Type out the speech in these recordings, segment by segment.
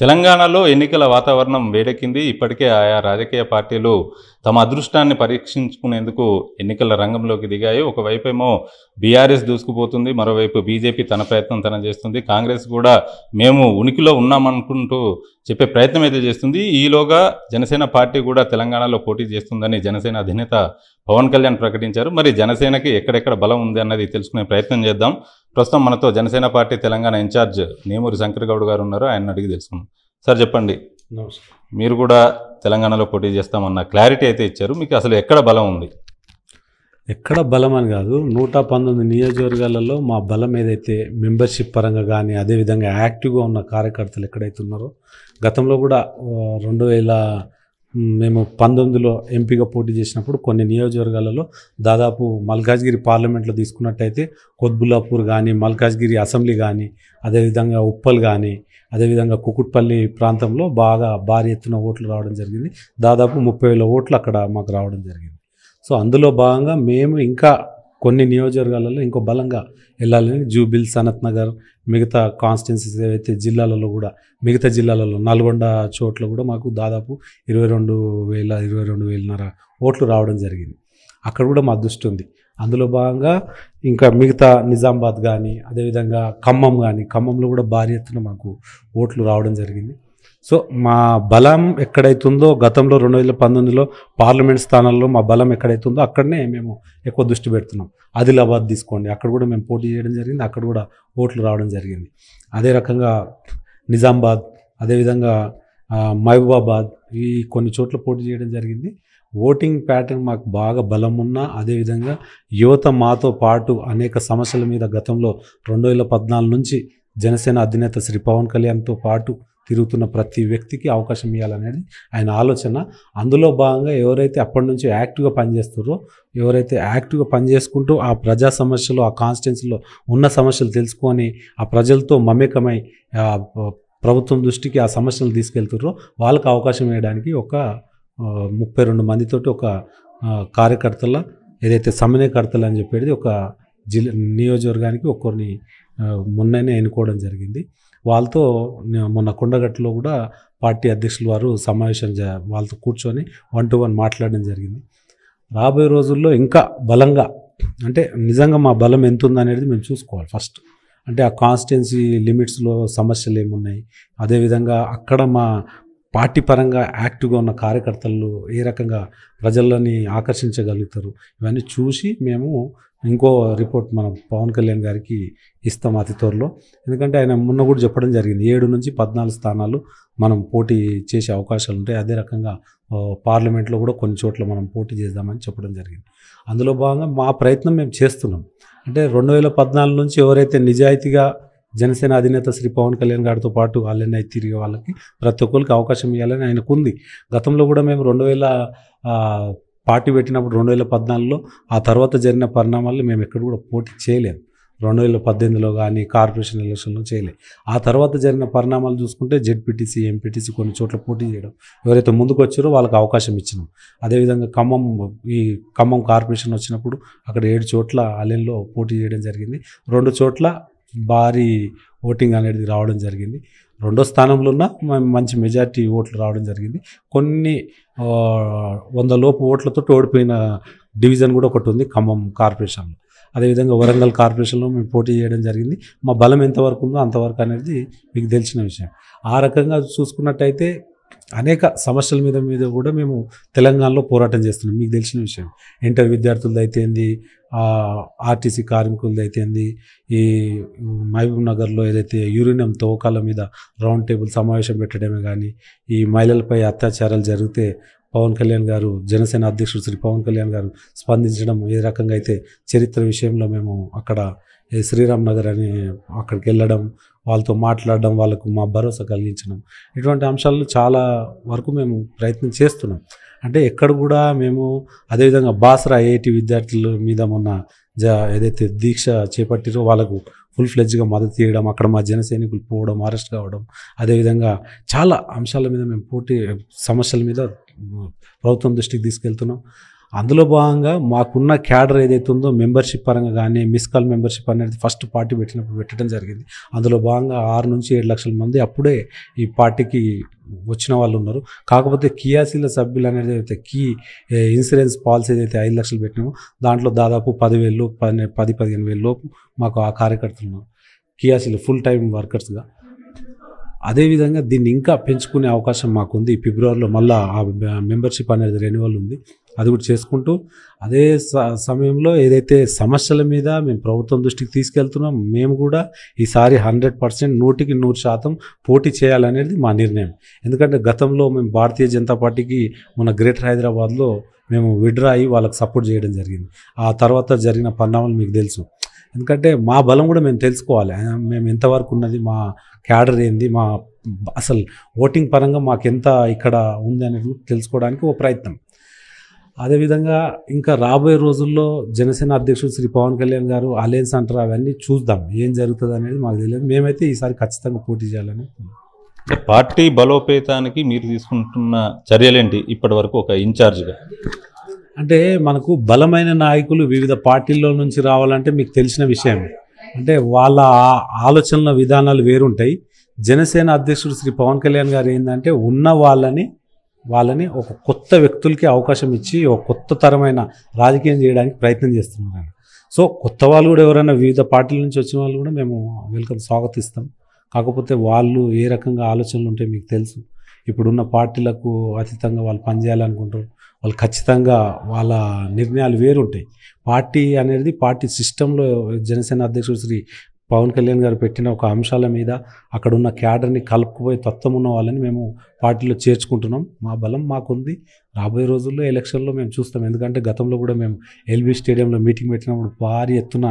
తెలంగాణలో ఎన్నికల వాతావరణం వేడెక్కింది ఇప్పటికే ఆయా రాజకీయ పార్టీలు తమ అదృష్టాన్ని పరీక్షించుకునేందుకు ఎన్నికల రంగంలోకి దిగాయి ఏమో బీఆర్ఎస్ దూసుకుపోతుంది మరోవైపు బీజేపీ తన ప్రయత్నం తన చేస్తుంది కాంగ్రెస్ కూడా మేము ఉనికిలో ఉన్నామనుకుంటూ చెప్పే ప్రయత్నం అయితే చేస్తుంది ఈలోగా జనసేన పార్టీ కూడా తెలంగాణలో పోటీ చేస్తుందని జనసేన అధినేత పవన్ కళ్యాణ్ ప్రకటించారు మరి జనసేనకి ఎక్కడెక్కడ బలం ఉంది అన్నది తెలుసుకునే ప్రయత్నం చేద్దాం ప్రస్తుతం మనతో జనసేన పార్టీ తెలంగాణ ఇన్ఛార్జ్ నేమూరి శంకర్ గౌడ్ గారు ఉన్నారు ఆయన అడిగి తెలుసుకున్నాం సార్ చెప్పండి మీరు కూడా తెలంగాణలో పోటీ చేస్తామన్న క్లారిటీ అయితే ఇచ్చారు మీకు అసలు ఎక్కడ బలం ఉంది ఎక్కడ బలం అని కాదు నూట పంతొమ్మిది నియోజకవర్గాలలో మా బలం ఏదైతే మెంబర్షిప్ పరంగా కానీ అదేవిధంగా యాక్టివ్గా ఉన్న కార్యకర్తలు ఎక్కడైతే ఉన్నారో గతంలో కూడా రెండు వేల మేము పంతొమ్మిదిలో ఎంపీగా పోటీ చేసినప్పుడు కొన్ని నియోజకవర్గాలలో దాదాపు మల్కాజ్గిరి పార్లమెంట్లో తీసుకున్నట్టయితే కొద్బుల్లాపూర్ కానీ మల్కాజ్గిరి అసెంబ్లీ కానీ అదేవిధంగా ఉప్పల్ కానీ అదేవిధంగా కుకుట్పల్లి ప్రాంతంలో బాగా భారీ ఎత్తున ఓట్లు రావడం జరిగింది దాదాపు ముప్పై వేల ఓట్లు అక్కడ మాకు రావడం జరిగింది సో అందులో భాగంగా మేము ఇంకా కొన్ని నియోజకవర్గాలలో ఇంకో బలంగా వెళ్ళాలని జూబిల్ సనత్ నగర్ మిగతా కాన్స్టిట్యున్సీస్ ఏవైతే జిల్లాలలో కూడా మిగతా జిల్లాలలో నల్గొండ చోట్ల కూడా మాకు దాదాపు ఇరవై రెండు వేల ఇరవై రెండు వేలన్నర ఓట్లు రావడం జరిగింది అక్కడ కూడా మా దృష్టి ఉంది అందులో భాగంగా ఇంకా మిగతా నిజామాబాద్ కానీ అదేవిధంగా ఖమ్మం కానీ ఖమ్మంలో కూడా భారీ ఎత్తున మాకు ఓట్లు రావడం జరిగింది సో మా బలం ఎక్కడైతుందో గతంలో రెండు వేల పంతొమ్మిదిలో పార్లమెంట్ స్థానాల్లో మా బలం ఎక్కడైతుందో అక్కడనే మేము ఎక్కువ దృష్టి పెడుతున్నాం ఆదిలాబాద్ తీసుకోండి అక్కడ కూడా మేము పోటీ చేయడం జరిగింది అక్కడ కూడా ఓట్లు రావడం జరిగింది అదే రకంగా నిజామాబాద్ అదేవిధంగా మహబూబాబాద్ ఈ కొన్ని చోట్ల పోటీ చేయడం జరిగింది ఓటింగ్ ప్యాటర్న్ మాకు బాగా బలం ఉన్నా అదేవిధంగా యువత మాతో పాటు అనేక సమస్యల మీద గతంలో రెండు వేల పద్నాలుగు నుంచి జనసేన అధినేత శ్రీ పవన్ కళ్యాణ్తో పాటు తిరుగుతున్న ప్రతి వ్యక్తికి అవకాశం ఇవ్వాలనేది ఆయన ఆలోచన అందులో భాగంగా ఎవరైతే అప్పటి నుంచి యాక్టివ్గా పనిచేస్తారో ఎవరైతే యాక్టివ్గా పనిచేసుకుంటూ ఆ ప్రజా సమస్యలు ఆ కాన్స్టిట్యున్సీలో ఉన్న సమస్యలు తెలుసుకొని ఆ ప్రజలతో మమేకమై ప్రభుత్వం దృష్టికి ఆ సమస్యలు తీసుకెళ్తారో వాళ్ళకి అవకాశం వేయడానికి ఒక ముప్పై రెండు మందితోటి ఒక కార్యకర్తల ఏదైతే సమన్వయకర్తలు అని చెప్పేది ఒక జిల్లా నియోజకవర్గానికి ఒక్కరిని మొన్ననే ఎన్నుకోవడం జరిగింది వాళ్ళతో మొన్న కొండగట్టులో కూడా పార్టీ అధ్యక్షులు వారు సమావేశం వాళ్ళతో కూర్చొని వన్ టు వన్ మాట్లాడడం జరిగింది రాబోయే రోజుల్లో ఇంకా బలంగా అంటే నిజంగా మా బలం ఎంత ఉందనేది మేము చూసుకోవాలి ఫస్ట్ అంటే ఆ కాన్స్టిట్యున్సీ లిమిట్స్లో సమస్యలు ఏమున్నాయి అదేవిధంగా అక్కడ మా పార్టీ పరంగా యాక్టివ్గా ఉన్న కార్యకర్తలు ఏ రకంగా ప్రజలని ఆకర్షించగలుగుతారు ఇవన్నీ చూసి మేము ఇంకో రిపోర్ట్ మనం పవన్ కళ్యాణ్ గారికి ఇస్తాం అతి త్వరలో ఎందుకంటే ఆయన మొన్న కూడా చెప్పడం జరిగింది ఏడు నుంచి పద్నాలుగు స్థానాలు మనం పోటీ చేసే అవకాశాలు ఉంటాయి అదే రకంగా పార్లమెంట్లో కూడా కొన్ని చోట్ల మనం పోటీ చేద్దామని చెప్పడం జరిగింది అందులో భాగంగా మా ప్రయత్నం మేము చేస్తున్నాం అంటే రెండు వేల పద్నాలుగు నుంచి ఎవరైతే నిజాయితీగా జనసేన అధినేత శ్రీ పవన్ కళ్యాణ్ గారితో పాటు వాళ్ళని తిరిగే వాళ్ళకి ప్రతి ఒక్కరికి అవకాశం ఇవ్వాలని ఆయనకు ఉంది గతంలో కూడా మేము రెండు వేల పార్టీ పెట్టినప్పుడు రెండు వేల పద్నాలుగులో ఆ తర్వాత జరిగిన పరిణామాలు మేము ఎక్కడ కూడా పోటీ చేయలేము రెండు వేల పద్దెనిమిదిలో కానీ కార్పొరేషన్ ఎలక్షన్లో చేయలే ఆ తర్వాత జరిగిన పరిణామాలు చూసుకుంటే జెడ్పీటీసీ ఎంపీటీసీ కొన్ని చోట్ల పోటీ చేయడం ఎవరైతే ముందుకు వచ్చారో వాళ్ళకి అవకాశం ఇచ్చినాం అదేవిధంగా ఖమ్మం ఈ ఖమ్మం కార్పొరేషన్ వచ్చినప్పుడు అక్కడ ఏడు చోట్ల అలెన్లో పోటీ చేయడం జరిగింది రెండు చోట్ల భారీ ఓటింగ్ అనేది రావడం జరిగింది రెండో స్థానంలో ఉన్న మంచి మెజార్టీ ఓట్లు రావడం జరిగింది కొన్ని వంద లోపు ఓట్లతో ఓడిపోయిన డివిజన్ కూడా ఒకటి ఉంది ఖమ్మం కార్పొరేషన్లో అదేవిధంగా వరంగల్ కార్పొరేషన్లో మేము పోటీ చేయడం జరిగింది మా బలం ఎంతవరకు ఉందో అంతవరకు అనేది మీకు తెలిసిన విషయం ఆ రకంగా చూసుకున్నట్టయితే అనేక సమస్యల మీద మీద కూడా మేము తెలంగాణలో పోరాటం చేస్తున్నాం మీకు తెలిసిన విషయం ఇంటర్ విద్యార్థులది అయితేంది ఆర్టీసీ కార్మికులది అయితేంది ఈ మహబూబ్ నగర్లో ఏదైతే యూరేనియం తవ్వకాల మీద రౌండ్ టేబుల్ సమావేశం పెట్టడమే కానీ ఈ మహిళలపై అత్యాచారాలు జరిగితే పవన్ కళ్యాణ్ గారు జనసేన అధ్యక్షుడు శ్రీ పవన్ కళ్యాణ్ గారు స్పందించడం ఏ రకంగా అయితే చరిత్ర విషయంలో మేము అక్కడ శ్రీరామ్ నగర్ అని అక్కడికి వెళ్ళడం వాళ్ళతో మాట్లాడడం వాళ్ళకు మా భరోసా కలిగించడం ఇటువంటి అంశాలు చాలా వరకు మేము ప్రయత్నం చేస్తున్నాం అంటే ఎక్కడ కూడా మేము అదేవిధంగా బాసరా ఐఐటి విద్యార్థుల మీద మొన్న జ ఏదైతే దీక్ష చేపట్టిరో వాళ్ళకు ఫుల్ ఫ్లెడ్జ్గా మద్దతు తీయడం అక్కడ మా జన సైనికులు పోవడం అరెస్ట్ కావడం అదేవిధంగా చాలా అంశాల మీద మేము పోటీ సమస్యల మీద ప్రభుత్వం దృష్టికి తీసుకెళ్తున్నాం అందులో భాగంగా మాకున్న క్యాడర్ ఏదైతే ఉందో మెంబర్షిప్ పరంగా కానీ మిస్ కాల్ మెంబర్షిప్ అనేది ఫస్ట్ పార్టీ పెట్టినప్పుడు పెట్టడం జరిగింది అందులో భాగంగా ఆరు నుంచి ఏడు లక్షల మంది అప్పుడే ఈ పార్టీకి వచ్చిన వాళ్ళు ఉన్నారు కాకపోతే కియాసీల సభ్యులు అనేది అయితే కీ ఇన్సూరెన్స్ పాలసీ ఏదైతే ఐదు లక్షలు పెట్టినామో దాంట్లో దాదాపు పదివేలు పది పది పదిహేను వేల లోపు మాకు ఆ కార్యకర్తలు ఉన్నారు కియాసీలు ఫుల్ టైం వర్కర్స్గా అదేవిధంగా దీన్ని ఇంకా పెంచుకునే అవకాశం మాకుంది ఫిబ్రవరిలో మళ్ళీ ఆ మెంబర్షిప్ అనేది రెన్యువల్ ఉంది అది కూడా చేసుకుంటూ అదే సమయంలో ఏదైతే సమస్యల మీద మేము ప్రభుత్వం దృష్టికి తీసుకెళ్తున్నాం మేము కూడా ఈసారి హండ్రెడ్ పర్సెంట్ నూటికి నూరు శాతం పోటీ చేయాలనేది మా నిర్ణయం ఎందుకంటే గతంలో మేము భారతీయ జనతా పార్టీకి మన గ్రేటర్ హైదరాబాద్లో మేము విడ్రా అయ్యి వాళ్ళకి సపోర్ట్ చేయడం జరిగింది ఆ తర్వాత జరిగిన పరిణామాలు మీకు తెలుసు ఎందుకంటే మా బలం కూడా మేము తెలుసుకోవాలి మేము ఎంతవరకు ఉన్నది మా క్యాడర్ ఏంది మా అసలు ఓటింగ్ పరంగా మాకెంత ఇక్కడ ఉంది అనేది తెలుసుకోవడానికి ఒక ప్రయత్నం అదేవిధంగా ఇంకా రాబోయే రోజుల్లో జనసేన అధ్యక్షుడు శ్రీ పవన్ కళ్యాణ్ గారు అలయన్స్ అంటారు అవన్నీ చూద్దాం ఏం జరుగుతుంది అనేది మాకు తెలియదు మేమైతే ఈసారి ఖచ్చితంగా పోటీ చేయాలని పార్టీ బలోపేతానికి మీరు తీసుకుంటున్న చర్యలేంటి ఇప్పటి వరకు ఒక ఇన్ఛార్జ్గా అంటే మనకు బలమైన నాయకులు వివిధ పార్టీల్లో నుంచి రావాలంటే మీకు తెలిసిన విషయమే అంటే వాళ్ళ ఆలోచనల విధానాలు వేరుంటాయి జనసేన అధ్యక్షుడు శ్రీ పవన్ కళ్యాణ్ గారు ఏంటంటే ఉన్న వాళ్ళని వాళ్ళని ఒక కొత్త వ్యక్తులకి అవకాశం ఇచ్చి ఒక కొత్త తరమైన రాజకీయం చేయడానికి ప్రయత్నం చేస్తున్నారు సో కొత్త వాళ్ళు కూడా ఎవరైనా వివిధ పార్టీల నుంచి వచ్చిన వాళ్ళు కూడా మేము వెల్కమ్ స్వాగతిస్తాం కాకపోతే వాళ్ళు ఏ రకంగా ఆలోచనలు ఉంటాయి మీకు తెలుసు ఇప్పుడున్న పార్టీలకు అతీతంగా వాళ్ళు పనిచేయాలనుకుంటారు వాళ్ళు ఖచ్చితంగా వాళ్ళ నిర్ణయాలు వేరుంటాయి పార్టీ అనేది పార్టీ సిస్టంలో జనసేన అధ్యక్షుడు శ్రీ పవన్ కళ్యాణ్ గారు పెట్టిన ఒక అంశాల మీద అక్కడున్న క్యాడర్ని కలుపుకుపోయి తత్వం ఉన్న వాళ్ళని మేము పార్టీలో చేర్చుకుంటున్నాం మా బలం మాకుంది రాబోయే రోజుల్లో ఎలక్షన్లో మేము చూస్తాం ఎందుకంటే గతంలో కూడా మేము ఎల్బీ స్టేడియంలో మీటింగ్ పెట్టినప్పుడు భారీ ఎత్తున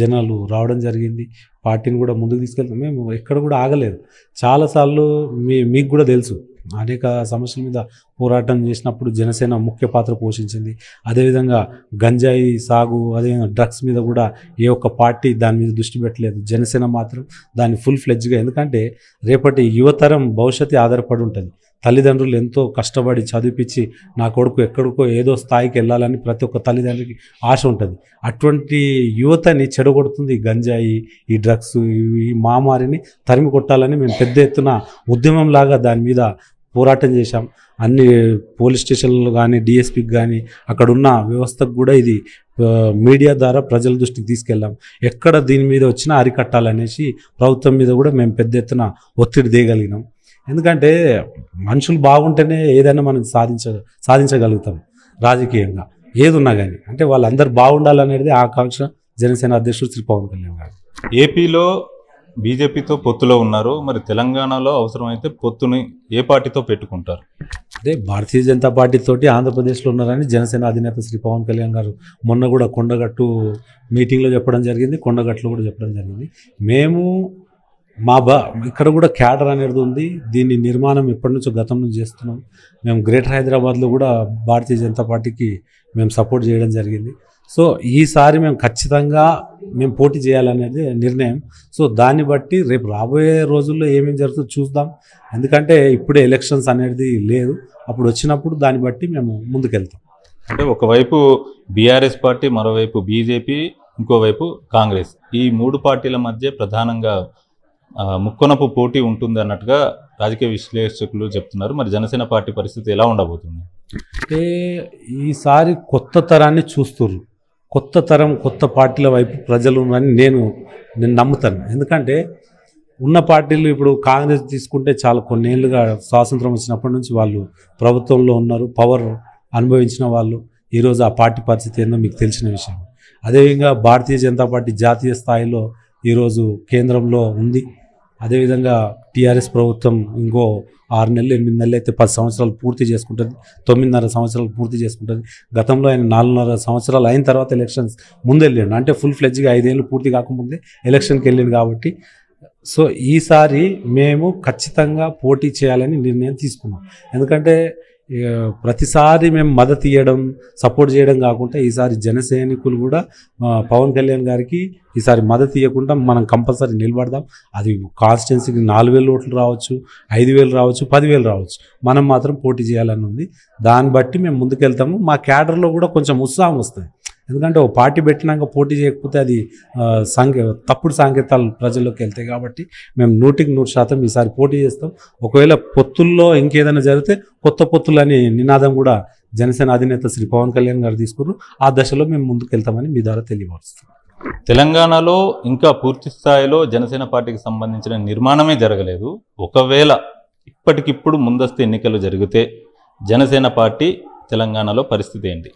జనాలు రావడం జరిగింది పార్టీని కూడా ముందుకు తీసుకెళ్తాం మేము ఎక్కడ కూడా ఆగలేదు చాలాసార్లు మీ మీకు కూడా తెలుసు అనేక సమస్యల మీద పోరాటం చేసినప్పుడు జనసేన ముఖ్య పాత్ర పోషించింది అదేవిధంగా గంజాయి సాగు అదేవిధంగా డ్రగ్స్ మీద కూడా ఏ ఒక్క పార్టీ దాని మీద దృష్టి పెట్టలేదు జనసేన మాత్రం దాన్ని ఫుల్ ఫ్లెడ్జ్గా ఎందుకంటే రేపటి యువతరం భవిష్యత్తు ఆధారపడి ఉంటుంది తల్లిదండ్రులు ఎంతో కష్టపడి చదివిపించి నా కొడుకు ఎక్కడికో ఏదో స్థాయికి వెళ్ళాలని ప్రతి ఒక్క తల్లిదండ్రులకి ఆశ ఉంటుంది అటువంటి యువతని చెడగొడుతుంది గంజాయి ఈ డ్రగ్స్ ఈ మహమ్మారిని తరిమి కొట్టాలని మేము పెద్ద ఎత్తున ఉద్యమంలాగా దాని మీద పోరాటం చేశాం అన్ని పోలీస్ స్టేషన్లు కానీ డిఎస్పీకి కానీ అక్కడున్న వ్యవస్థకు కూడా ఇది మీడియా ద్వారా ప్రజల దృష్టికి తీసుకెళ్ళాం ఎక్కడ దీని మీద వచ్చినా అరికట్టాలనేసి ప్రభుత్వం మీద కూడా మేము పెద్ద ఎత్తున ఒత్తిడి దేయగలిగినాం ఎందుకంటే మనుషులు బాగుంటేనే ఏదైనా మనం సాధించ సాధించగలుగుతాం రాజకీయంగా ఏదున్నా కానీ అంటే వాళ్ళందరూ బాగుండాలనేది ఆకాంక్ష జనసేన అధ్యక్షుడు శ్రీ పవన్ కళ్యాణ్ గారు ఏపీలో బీజేపీతో పొత్తులో ఉన్నారు మరి తెలంగాణలో అవసరమైతే పొత్తుని ఏ పార్టీతో పెట్టుకుంటారు అదే భారతీయ జనతా పార్టీతోటి ఆంధ్రప్రదేశ్లో ఉన్నారని జనసేన అధినేత శ్రీ పవన్ కళ్యాణ్ గారు మొన్న కూడా కొండగట్టు మీటింగ్లో చెప్పడం జరిగింది కొండగట్టులో కూడా చెప్పడం జరిగింది మేము మా బా ఇక్కడ కూడా క్యాడర్ అనేది ఉంది దీన్ని నిర్మాణం ఎప్పటి నుంచో గతం నుంచి చేస్తున్నాం మేము గ్రేటర్ హైదరాబాద్లో కూడా భారతీయ జనతా పార్టీకి మేము సపోర్ట్ చేయడం జరిగింది సో ఈసారి మేము ఖచ్చితంగా మేము పోటీ చేయాలనేది నిర్ణయం సో దాన్ని బట్టి రేపు రాబోయే రోజుల్లో ఏమేమి జరుగుతుందో చూద్దాం ఎందుకంటే ఇప్పుడే ఎలక్షన్స్ అనేది లేదు అప్పుడు వచ్చినప్పుడు దాన్ని బట్టి మేము ముందుకెళ్తాం అంటే ఒకవైపు బీఆర్ఎస్ పార్టీ మరోవైపు బీజేపీ ఇంకోవైపు కాంగ్రెస్ ఈ మూడు పార్టీల మధ్య ప్రధానంగా ముక్కొనపు పోటీ ఉంటుంది అన్నట్టుగా రాజకీయ విశ్లేషకులు చెప్తున్నారు మరి జనసేన పార్టీ పరిస్థితి ఎలా ఉండబోతుంది అంటే ఈసారి కొత్త తరాన్ని చూస్తున్నారు కొత్త తరం కొత్త పార్టీల వైపు ప్రజలు ఉన్నారని నేను నేను నమ్ముతాను ఎందుకంటే ఉన్న పార్టీలు ఇప్పుడు కాంగ్రెస్ తీసుకుంటే చాలా కొన్నేళ్ళుగా స్వాతంత్రం వచ్చినప్పటి నుంచి వాళ్ళు ప్రభుత్వంలో ఉన్నారు పవర్ అనుభవించిన వాళ్ళు ఈరోజు ఆ పార్టీ పరిస్థితి ఏందో మీకు తెలిసిన విషయం అదేవిధంగా భారతీయ జనతా పార్టీ జాతీయ స్థాయిలో ఈరోజు కేంద్రంలో ఉంది అదేవిధంగా టీఆర్ఎస్ ప్రభుత్వం ఇంకో ఆరు నెలలు ఎనిమిది నెలలు అయితే పది సంవత్సరాలు పూర్తి చేసుకుంటుంది తొమ్మిదిన్నర సంవత్సరాలు పూర్తి చేసుకుంటుంది గతంలో ఆయన నాలుగున్నర సంవత్సరాలు అయిన తర్వాత ఎలక్షన్స్ ముందు వెళ్ళాడు అంటే ఫుల్ ఫ్లెడ్జ్గా ఐదేళ్ళు పూర్తి కాకముందే ఎలక్షన్కి వెళ్ళాడు కాబట్టి సో ఈసారి మేము ఖచ్చితంగా పోటీ చేయాలని నిర్ణయం తీసుకున్నాం ఎందుకంటే ప్రతిసారి మేము మద్దతు ఇవ్వడం సపోర్ట్ చేయడం కాకుండా ఈసారి సైనికులు కూడా పవన్ కళ్యాణ్ గారికి ఈసారి మద్దతు ఇవ్వకుండా మనం కంపల్సరీ నిలబడదాం అది కాన్స్టిట్యున్సీకి నాలుగు వేలు ఓట్లు రావచ్చు ఐదు వేలు రావచ్చు పదివేలు రావచ్చు మనం మాత్రం పోటీ చేయాలని ఉంది దాన్ని బట్టి మేము ముందుకెళ్తాము మా క్యాడర్లో కూడా కొంచెం ఉత్సాహం వస్తుంది ఎందుకంటే ఓ పార్టీ పెట్టినాక పోటీ చేయకపోతే అది సాంకే తప్పుడు సాంకేతాలు ప్రజల్లోకి వెళ్తాయి కాబట్టి మేము నూటికి నూరు శాతం ఈసారి పోటీ చేస్తాం ఒకవేళ పొత్తుల్లో ఇంకేదైనా జరిగితే కొత్త పొత్తులని నినాదం కూడా జనసేన అధినేత శ్రీ పవన్ కళ్యాణ్ గారు తీసుకున్నారు ఆ దశలో మేము ముందుకు వెళ్తామని మీ ద్వారా తెలియపరుస్తాం తెలంగాణలో ఇంకా పూర్తి స్థాయిలో జనసేన పార్టీకి సంబంధించిన నిర్మాణమే జరగలేదు ఒకవేళ ఇప్పటికిప్పుడు ముందస్తు ఎన్నికలు జరిగితే జనసేన పార్టీ తెలంగాణలో పరిస్థితి ఏంటి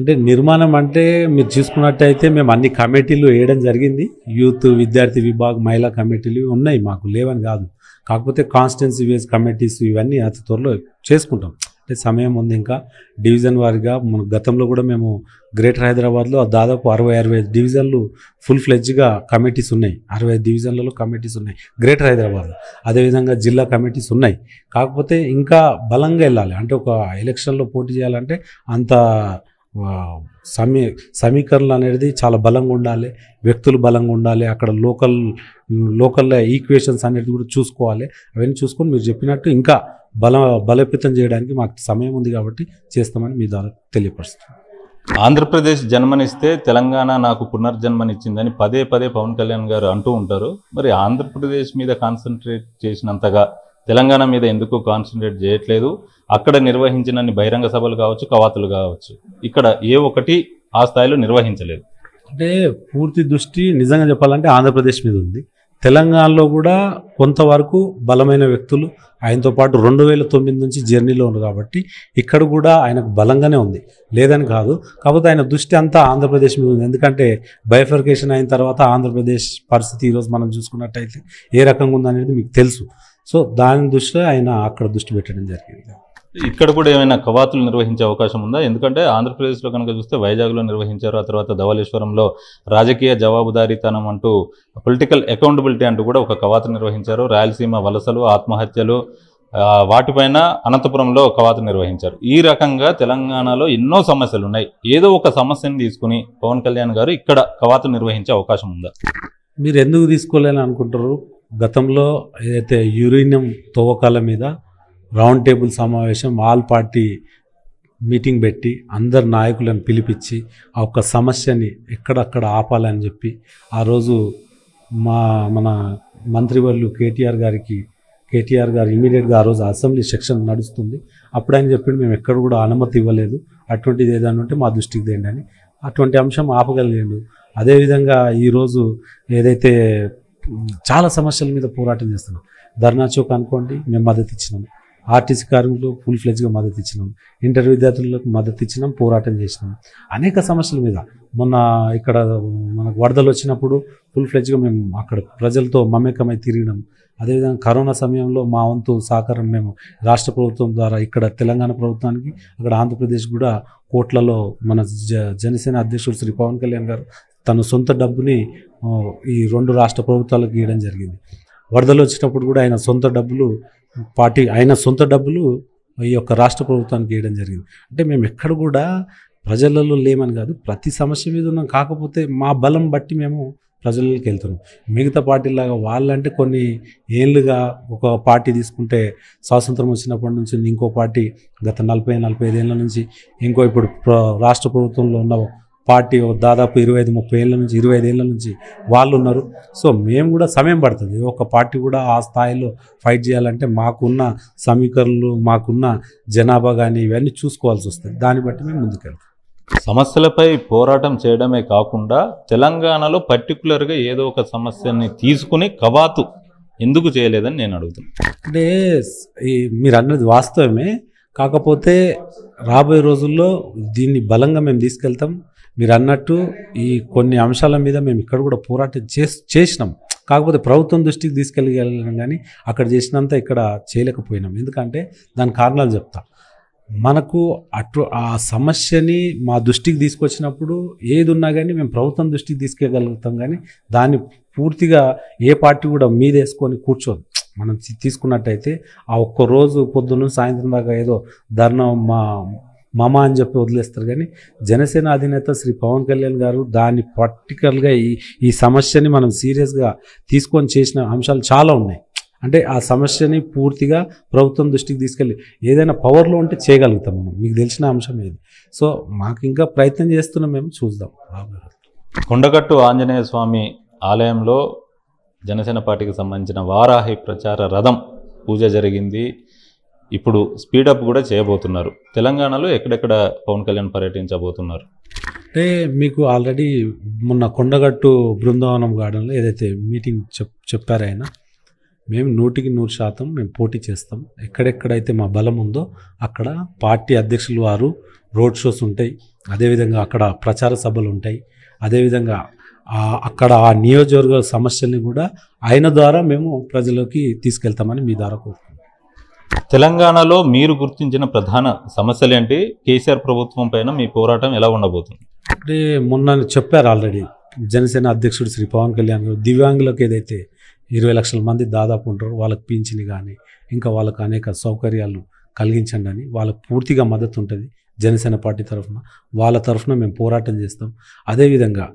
అంటే నిర్మాణం అంటే మీరు చూసుకున్నట్టయితే మేము అన్ని కమిటీలు వేయడం జరిగింది యూత్ విద్యార్థి విభాగం మహిళా కమిటీలు ఉన్నాయి మాకు లేవని కాదు కాకపోతే కాన్స్టిట్యున్సీ వేస్ కమిటీస్ ఇవన్నీ అతి త్వరలో చేసుకుంటాం అంటే సమయం ఉంది ఇంకా డివిజన్ వారిగా మన గతంలో కూడా మేము గ్రేటర్ హైదరాబాద్లో దాదాపు అరవై అరవై డివిజన్లు ఫుల్ ఫ్లెడ్జ్గా కమిటీస్ ఉన్నాయి అరవై ఐదు డివిజన్లలో కమిటీస్ ఉన్నాయి గ్రేటర్ హైదరాబాద్లో అదేవిధంగా జిల్లా కమిటీస్ ఉన్నాయి కాకపోతే ఇంకా బలంగా వెళ్ళాలి అంటే ఒక ఎలక్షన్లో పోటీ చేయాలంటే అంత సమీ సమీకరణలు అనేది చాలా బలంగా ఉండాలి వ్యక్తులు బలంగా ఉండాలి అక్కడ లోకల్ లోకల్ ఈక్వేషన్స్ అనేది కూడా చూసుకోవాలి అవన్నీ చూసుకొని మీరు చెప్పినట్టు ఇంకా బల బలపితం చేయడానికి మాకు సమయం ఉంది కాబట్టి చేస్తామని మీ ద్వారా తెలియపరుస్తుంది ఆంధ్రప్రదేశ్ జన్మనిస్తే తెలంగాణ నాకు పునర్జన్మనిచ్చిందని పదే పదే పవన్ కళ్యాణ్ గారు అంటూ ఉంటారు మరి ఆంధ్రప్రదేశ్ మీద కాన్సన్ట్రేట్ చేసినంతగా తెలంగాణ మీద ఎందుకు కాన్సన్ట్రేట్ చేయట్లేదు అక్కడ నిర్వహించినన్ని బహిరంగ సభలు కావచ్చు కవాతులు కావచ్చు ఇక్కడ ఏ ఒకటి ఆ స్థాయిలో నిర్వహించలేదు అంటే పూర్తి దృష్టి నిజంగా చెప్పాలంటే ఆంధ్రప్రదేశ్ మీద ఉంది తెలంగాణలో కూడా కొంతవరకు బలమైన వ్యక్తులు ఆయనతో పాటు రెండు వేల తొమ్మిది నుంచి జర్నీలో ఉంది కాబట్టి ఇక్కడ కూడా ఆయనకు బలంగానే ఉంది లేదని కాదు కాకపోతే ఆయన దృష్టి అంతా ఆంధ్రప్రదేశ్ మీద ఉంది ఎందుకంటే బైఫర్కేషన్ అయిన తర్వాత ఆంధ్రప్రదేశ్ పరిస్థితి ఈరోజు మనం చూసుకున్నట్టయితే ఏ రకంగా ఉందనేది మీకు తెలుసు సో దాని దృష్టిలో ఆయన అక్కడ దృష్టి పెట్టడం జరిగింది ఇక్కడ కూడా ఏమైనా కవాతులు నిర్వహించే అవకాశం ఉందా ఎందుకంటే ఆంధ్రప్రదేశ్లో కనుక చూస్తే వైజాగ్లో నిర్వహించారు ఆ తర్వాత ధవలేశ్వరంలో రాజకీయ జవాబుదారీతనం అంటూ పొలిటికల్ అకౌంటబిలిటీ అంటూ కూడా ఒక కవాతు నిర్వహించారు రాయలసీమ వలసలు ఆత్మహత్యలు వాటిపైన అనంతపురంలో కవాతు నిర్వహించారు ఈ రకంగా తెలంగాణలో ఎన్నో సమస్యలు ఉన్నాయి ఏదో ఒక సమస్యను తీసుకుని పవన్ కళ్యాణ్ గారు ఇక్కడ కవాతు నిర్వహించే అవకాశం ఉందా మీరు ఎందుకు తీసుకోలేని అనుకుంటారు గతంలో ఏదైతే యురేనియం తవ్వకాల మీద రౌండ్ టేబుల్ సమావేశం ఆల్ పార్టీ మీటింగ్ పెట్టి అందరు నాయకులను పిలిపించి ఆ ఒక్క సమస్యని ఎక్కడక్కడ ఆపాలని చెప్పి ఆ రోజు మా మన మంత్రివర్లు కేటీఆర్ గారికి కేటీఆర్ గారు ఇమీడియట్గా ఆ రోజు అసెంబ్లీ సెక్షన్ నడుస్తుంది అప్పుడు ఆయన మేము ఎక్కడ కూడా అనుమతి ఇవ్వలేదు అటువంటిది ఏదైనా ఉంటే మా దృష్టికి తేండి అని అటువంటి అంశం ఆపగలిగాడు అదేవిధంగా ఈరోజు ఏదైతే చాలా సమస్యల మీద పోరాటం చేస్తున్నాం ధర్నా చౌక్ అనుకోండి మేము మద్దతు ఇచ్చినాం ఆర్టీసీ కార్మికులు ఫుల్ ఫ్లెజ్గా మద్దతు ఇచ్చినాం ఇంటర్ విద్యార్థులకు మద్దతు ఇచ్చినాం పోరాటం చేసినాం అనేక సమస్యల మీద మొన్న ఇక్కడ మనకు వరదలు వచ్చినప్పుడు ఫుల్ ఫ్లెజ్గా మేము అక్కడ ప్రజలతో మమేకమై తిరిగినాం అదేవిధంగా కరోనా సమయంలో మా వంతు సహకారం మేము రాష్ట్ర ప్రభుత్వం ద్వారా ఇక్కడ తెలంగాణ ప్రభుత్వానికి అక్కడ ఆంధ్రప్రదేశ్ కూడా కోట్లలో మన జనసేన అధ్యక్షుడు శ్రీ పవన్ కళ్యాణ్ గారు తన సొంత డబ్బుని ఈ రెండు రాష్ట్ర ప్రభుత్వాలకు ఇవ్వడం జరిగింది వరదలు వచ్చినప్పుడు కూడా ఆయన సొంత డబ్బులు పార్టీ ఆయన సొంత డబ్బులు ఈ యొక్క రాష్ట్ర ప్రభుత్వానికి ఇవ్వడం జరిగింది అంటే మేము ఎక్కడ కూడా ప్రజలలో లేమని కాదు ప్రతి సమస్య మీద ఉన్నాం కాకపోతే మా బలం బట్టి మేము ప్రజలకి వెళ్తున్నాం మిగతా పార్టీలాగా వాళ్ళంటే కొన్ని ఏళ్ళుగా ఒక పార్టీ తీసుకుంటే స్వాతంత్రం వచ్చినప్పటి నుంచి ఇంకో పార్టీ గత నలభై నలభై ఐదు ఏళ్ళ నుంచి ఇంకో ఇప్పుడు రాష్ట్ర ప్రభుత్వంలో ఉన్న పార్టీ దాదాపు ఇరవై ఐదు ముప్పై ఏళ్ళ నుంచి ఇరవై ఐదేళ్ళ నుంచి వాళ్ళు ఉన్నారు సో మేము కూడా సమయం పడుతుంది ఒక పార్టీ కూడా ఆ స్థాయిలో ఫైట్ చేయాలంటే మాకున్న సమీకరణలు మాకున్న జనాభా కానీ ఇవన్నీ చూసుకోవాల్సి వస్తుంది దాన్ని బట్టి మేము ముందుకెళ్తాం సమస్యలపై పోరాటం చేయడమే కాకుండా తెలంగాణలో పర్టికులర్గా ఏదో ఒక సమస్యని తీసుకుని కవాతు ఎందుకు చేయలేదని నేను అడుగుతున్నాను అంటే ఈ మీరు అన్నది వాస్తవమే కాకపోతే రాబోయే రోజుల్లో దీన్ని బలంగా మేము తీసుకెళ్తాం మీరు అన్నట్టు ఈ కొన్ని అంశాల మీద మేము ఇక్కడ కూడా పోరాటం చేసి చేసినాం కాకపోతే ప్రభుత్వం దృష్టికి తీసుకెళ్ళగలిగినాం కానీ అక్కడ చేసినంత ఇక్కడ చేయలేకపోయినాం ఎందుకంటే దాని కారణాలు చెప్తా మనకు అటు ఆ సమస్యని మా దృష్టికి తీసుకొచ్చినప్పుడు ఏది ఉన్నా కానీ మేము ప్రభుత్వం దృష్టికి తీసుకెళ్ళగలుగుతాం కానీ దాన్ని పూర్తిగా ఏ పార్టీ కూడా మీదేసుకొని కూర్చోదు మనం తీసుకున్నట్టయితే ఆ ఒక్క రోజు పొద్దున్న సాయంత్రం దాకా ఏదో ధర్నా మా మమ అని చెప్పి వదిలేస్తారు కానీ జనసేన అధినేత శ్రీ పవన్ కళ్యాణ్ గారు దాన్ని పర్టికులర్గా ఈ ఈ సమస్యని మనం సీరియస్గా తీసుకొని చేసిన అంశాలు చాలా ఉన్నాయి అంటే ఆ సమస్యని పూర్తిగా ప్రభుత్వం దృష్టికి తీసుకెళ్ళి ఏదైనా పవర్లో ఉంటే చేయగలుగుతాం మనం మీకు తెలిసిన అంశం ఏది సో మాకు ఇంకా ప్రయత్నం చేస్తున్నాం మేము చూద్దాం కొండగట్టు ఆంజనేయ స్వామి ఆలయంలో జనసేన పార్టీకి సంబంధించిన వారాహి ప్రచార రథం పూజ జరిగింది ఇప్పుడు స్పీడప్ కూడా చేయబోతున్నారు తెలంగాణలో ఎక్కడెక్కడ పవన్ కళ్యాణ్ పర్యటించబోతున్నారు అంటే మీకు ఆల్రెడీ మొన్న కొండగట్టు బృందావనం గార్డెన్లో ఏదైతే మీటింగ్ చెప్ చెప్పారైనా మేము నూటికి నూరు శాతం మేము పోటీ చేస్తాం ఎక్కడెక్కడైతే మా బలం ఉందో అక్కడ పార్టీ అధ్యక్షులు వారు రోడ్ షోస్ ఉంటాయి అదేవిధంగా అక్కడ ప్రచార సభలు ఉంటాయి అదేవిధంగా అక్కడ ఆ నియోజకవర్గ సమస్యల్ని కూడా ఆయన ద్వారా మేము ప్రజలకి తీసుకెళ్తామని మీ ద్వారా కోరుకుంటున్నాం తెలంగాణలో మీరు గుర్తించిన ప్రధాన సమస్యలు ఏంటి కేసీఆర్ ప్రభుత్వం పైన మీ పోరాటం ఎలా ఉండబోతుంది అంటే మొన్న చెప్పారు ఆల్రెడీ జనసేన అధ్యక్షుడు శ్రీ పవన్ కళ్యాణ్ గారు దివ్యాంగులకు ఏదైతే ఇరవై లక్షల మంది దాదాపు ఉంటారు వాళ్ళకి పింఛని కానీ ఇంకా వాళ్ళకు అనేక సౌకర్యాలు కలిగించండి అని వాళ్ళకు పూర్తిగా మద్దతు ఉంటుంది జనసేన పార్టీ తరఫున వాళ్ళ తరఫున మేము పోరాటం చేస్తాం అదేవిధంగా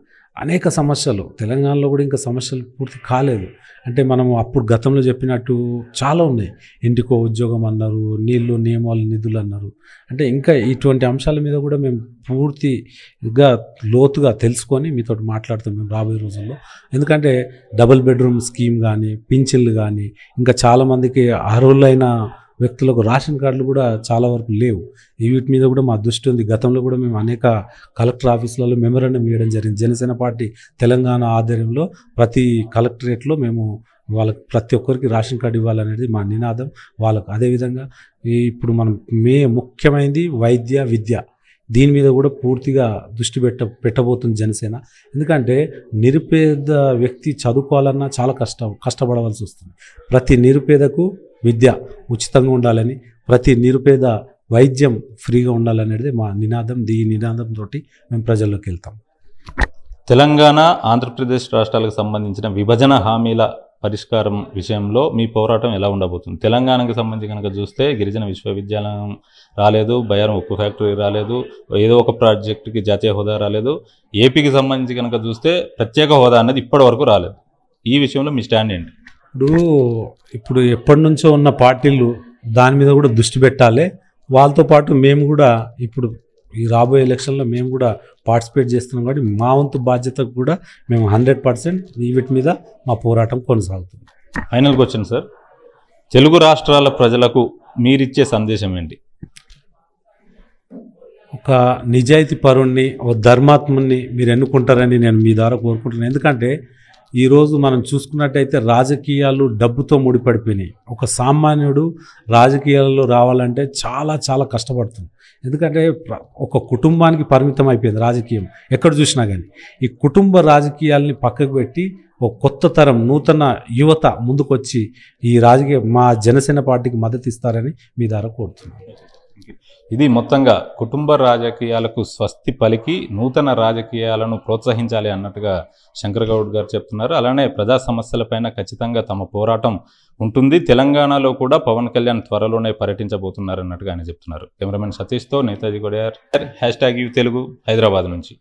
అనేక సమస్యలు తెలంగాణలో కూడా ఇంకా సమస్యలు పూర్తి కాలేదు అంటే మనం అప్పుడు గతంలో చెప్పినట్టు చాలా ఉన్నాయి ఇంటికో ఉద్యోగం అన్నారు నీళ్లు నియమాలు నిధులు అన్నారు అంటే ఇంకా ఇటువంటి అంశాల మీద కూడా మేము పూర్తిగా లోతుగా తెలుసుకొని మీతో మాట్లాడుతాం మేము రాబోయే రోజుల్లో ఎందుకంటే డబుల్ బెడ్రూమ్ స్కీమ్ కానీ పింఛన్లు కానీ ఇంకా చాలామందికి అర్హులైన వ్యక్తులకు రేషన్ కార్డులు కూడా చాలా వరకు లేవు ఈ వీటి మీద కూడా మా దృష్టి ఉంది గతంలో కూడా మేము అనేక కలెక్టర్ ఆఫీసులలో మెమరాండం ఇవ్వడం జరిగింది జనసేన పార్టీ తెలంగాణ ఆధ్వర్యంలో ప్రతి కలెక్టరేట్లో మేము వాళ్ళకి ప్రతి ఒక్కరికి రేషన్ కార్డు ఇవ్వాలనేది మా నినాదం వాళ్ళకు అదేవిధంగా ఇప్పుడు మనం మే ముఖ్యమైనది వైద్య విద్య దీని మీద కూడా పూర్తిగా దృష్టి పెట్ట పెట్టబోతుంది జనసేన ఎందుకంటే నిరుపేద వ్యక్తి చదువుకోవాలన్నా చాలా కష్టం కష్టపడవలసి వస్తుంది ప్రతి నిరుపేదకు విద్య ఉచితంగా ఉండాలని ప్రతి నిరుపేద వైద్యం ఫ్రీగా ఉండాలనేది మా నినాదం నినాదం నినాదంతో మేము ప్రజల్లోకి వెళ్తాం తెలంగాణ ఆంధ్రప్రదేశ్ రాష్ట్రాలకు సంబంధించిన విభజన హామీల పరిష్కారం విషయంలో మీ పోరాటం ఎలా ఉండబోతుంది తెలంగాణకు సంబంధించి కనుక చూస్తే గిరిజన విశ్వవిద్యాలయం రాలేదు బయారం ఉప్పు ఫ్యాక్టరీ రాలేదు ఏదో ఒక ప్రాజెక్టుకి జాతీయ హోదా రాలేదు ఏపీకి సంబంధించి కనుక చూస్తే ప్రత్యేక హోదా అనేది ఇప్పటి రాలేదు ఈ విషయంలో మీ స్టాండ్ ఏంటి ఇప్పుడు ఇప్పుడు ఎప్పటి నుంచో ఉన్న పార్టీలు దాని మీద కూడా దృష్టి పెట్టాలి వాళ్ళతో పాటు మేము కూడా ఇప్పుడు ఈ రాబోయే ఎలక్షన్లో మేము కూడా పార్టిసిపేట్ చేస్తున్నాం కాబట్టి మా వంతు బాధ్యత కూడా మేము హండ్రెడ్ పర్సెంట్ వీటి మీద మా పోరాటం కొనసాగుతుంది ఫైనల్ క్వశ్చన్ సార్ తెలుగు రాష్ట్రాల ప్రజలకు మీరిచ్చే సందేశం ఏంటి ఒక నిజాయితీ పరుణ్ణి ఓ ధర్మాత్ముని మీరు ఎన్నుకుంటారని నేను మీ ద్వారా కోరుకుంటున్నాను ఎందుకంటే ఈరోజు మనం చూసుకున్నట్టయితే రాజకీయాలు డబ్బుతో ముడిపడిపోయినాయి ఒక సామాన్యుడు రాజకీయాల్లో రావాలంటే చాలా చాలా కష్టపడుతుంది ఎందుకంటే ఒక కుటుంబానికి పరిమితం అయిపోయింది రాజకీయం ఎక్కడ చూసినా కానీ ఈ కుటుంబ రాజకీయాలని పక్కకు పెట్టి ఒక కొత్త తరం నూతన యువత ముందుకొచ్చి ఈ రాజకీయ మా జనసేన పార్టీకి మద్దతు ఇస్తారని మీ ద్వారా కోరుతున్నాను ఇది మొత్తంగా కుటుంబ రాజకీయాలకు స్వస్తి పలికి నూతన రాజకీయాలను ప్రోత్సహించాలి అన్నట్టుగా శంకరగౌడ్ గారు చెప్తున్నారు అలానే ప్రజా సమస్యలపైన ఖచ్చితంగా తమ పోరాటం ఉంటుంది తెలంగాణలో కూడా పవన్ కళ్యాణ్ త్వరలోనే పర్యటించబోతున్నారు అన్నట్టుగా ఆయన చెప్తున్నారు కెమెరామెన్ సతీష్తో Netaji Godayar hash tag U Telugu Hyderabad నుంచి